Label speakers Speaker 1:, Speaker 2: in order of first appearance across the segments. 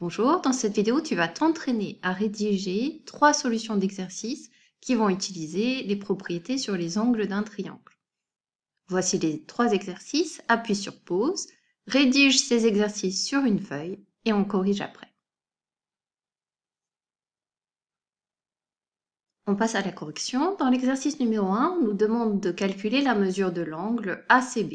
Speaker 1: Bonjour, dans cette vidéo, tu vas t'entraîner à rédiger trois solutions d'exercices qui vont utiliser les propriétés sur les angles d'un triangle. Voici les trois exercices, appuie sur pause, rédige ces exercices sur une feuille et on corrige après. On passe à la correction. Dans l'exercice numéro 1, on nous demande de calculer la mesure de l'angle ACB.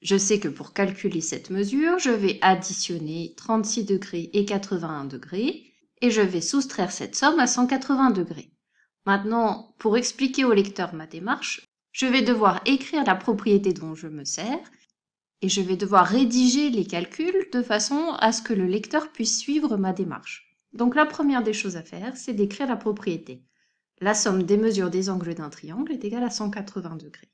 Speaker 1: Je sais que pour calculer cette mesure, je vais additionner 36 degrés et 81 degrés, et je vais soustraire cette somme à 180 degrés. Maintenant, pour expliquer au lecteur ma démarche, je vais devoir écrire la propriété dont je me sers, et je vais devoir rédiger les calculs de façon à ce que le lecteur puisse suivre ma démarche. Donc la première des choses à faire, c'est d'écrire la propriété. La somme des mesures des angles d'un triangle est égale à 180 degrés.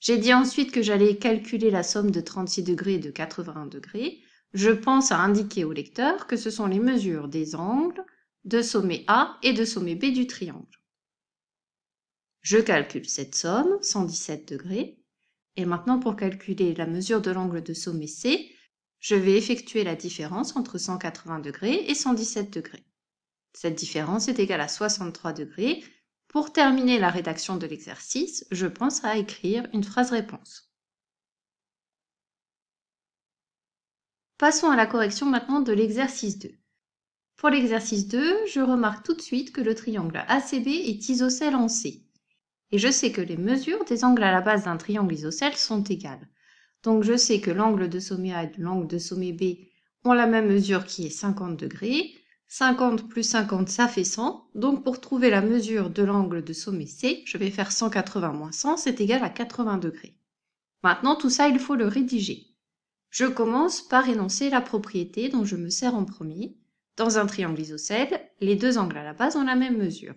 Speaker 1: J'ai dit ensuite que j'allais calculer la somme de 36 degrés et de 80 degrés. Je pense à indiquer au lecteur que ce sont les mesures des angles de sommet A et de sommet B du triangle. Je calcule cette somme, 117 degrés. Et maintenant, pour calculer la mesure de l'angle de sommet C, je vais effectuer la différence entre 180 degrés et 117 degrés. Cette différence est égale à 63 degrés pour terminer la rédaction de l'exercice, je pense à écrire une phrase-réponse. Passons à la correction maintenant de l'exercice 2. Pour l'exercice 2, je remarque tout de suite que le triangle ACB est isocèle en C. Et je sais que les mesures des angles à la base d'un triangle isocèle sont égales. Donc je sais que l'angle de sommet A et l'angle de sommet B ont la même mesure qui est 50 degrés, 50 plus 50, ça fait 100. Donc pour trouver la mesure de l'angle de sommet C, je vais faire 180 moins 100, c'est égal à 80 degrés. Maintenant, tout ça, il faut le rédiger. Je commence par énoncer la propriété dont je me sers en premier. Dans un triangle isocèle, les deux angles à la base ont la même mesure.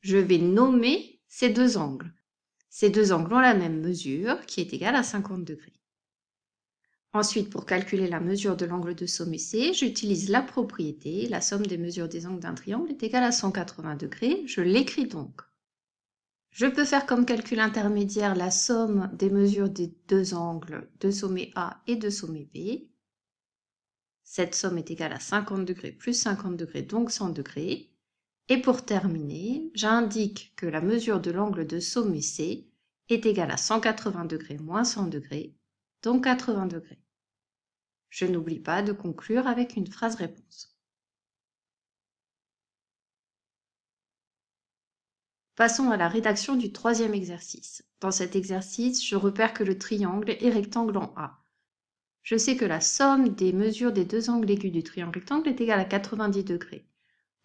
Speaker 1: Je vais nommer ces deux angles. Ces deux angles ont la même mesure, qui est égale à 50 degrés. Ensuite, pour calculer la mesure de l'angle de sommet C, j'utilise la propriété. La somme des mesures des angles d'un triangle est égale à 180 degrés. Je l'écris donc. Je peux faire comme calcul intermédiaire la somme des mesures des deux angles de sommet A et de sommet B. Cette somme est égale à 50 degrés plus 50 degrés, donc 100 degrés. Et pour terminer, j'indique que la mesure de l'angle de sommet C est égale à 180 degrés moins 100 degrés, donc 80 degrés. Je n'oublie pas de conclure avec une phrase réponse. Passons à la rédaction du troisième exercice. Dans cet exercice, je repère que le triangle est rectangle en A. Je sais que la somme des mesures des deux angles aigus du triangle rectangle est égale à 90 degrés.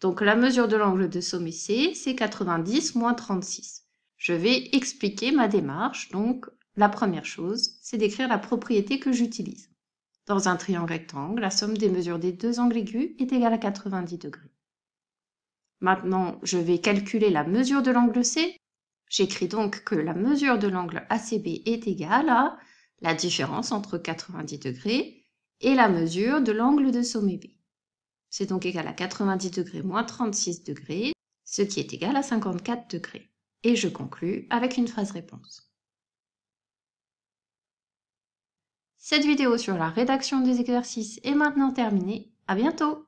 Speaker 1: Donc la mesure de l'angle de sommet C, c'est 90 moins 36. Je vais expliquer ma démarche, donc la première chose, c'est d'écrire la propriété que j'utilise. Dans un triangle rectangle, la somme des mesures des deux angles aigus est égale à 90 degrés. Maintenant, je vais calculer la mesure de l'angle C. J'écris donc que la mesure de l'angle ACB est égale à la différence entre 90 degrés et la mesure de l'angle de sommet B. C'est donc égal à 90 degrés moins 36 degrés, ce qui est égal à 54 degrés. Et je conclus avec une phrase réponse. Cette vidéo sur la rédaction des exercices est maintenant terminée. À bientôt!